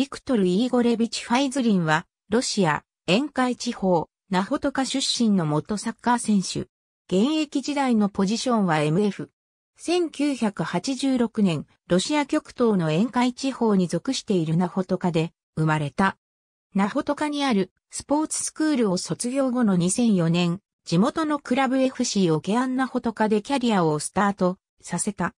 ビクトル・イーゴレビチ・ファイズリンは、ロシア、沿海地方、ナホトカ出身の元サッカー選手。現役時代のポジションは MF。1986年、ロシア極東の沿海地方に属しているナホトカで生まれた。ナホトカにあるスポーツスクールを卒業後の2004年、地元のクラブ FC オケアンナホトカでキャリアをスタートさせた。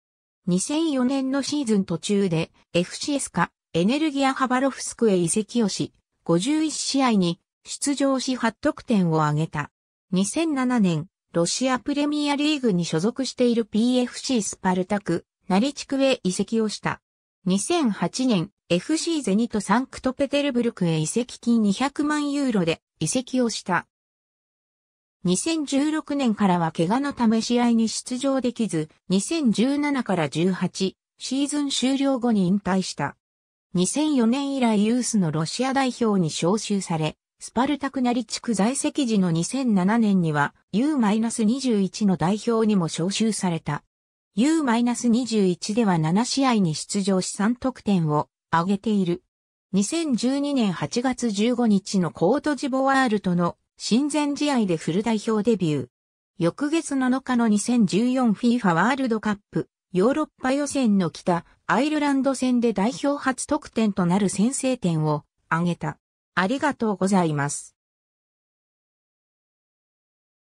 2004年のシーズン途中で FCS かエネルギアハバロフスクへ移籍をし、51試合に出場し8得点を挙げた。2007年、ロシアプレミアリーグに所属している PFC スパルタク、ナリチクへ移籍をした。2008年、FC ゼニトサンクトペテルブルクへ移籍金200万ユーロで移籍をした。2016年からは怪我のため試合に出場できず、2017から18シーズン終了後に引退した。2004年以来ユースのロシア代表に招集され、スパルタクナリ地区在籍時の2007年には U-21 の代表にも招集された。U-21 では7試合に出場し3得点を挙げている。2012年8月15日のコートジボワールとの親善試合でフル代表デビュー。翌月7日の 2014FIFA ワールドカップヨーロッパ予選の北アイルランド戦で代表初得点となる先制点を挙げた。ありがとうございます。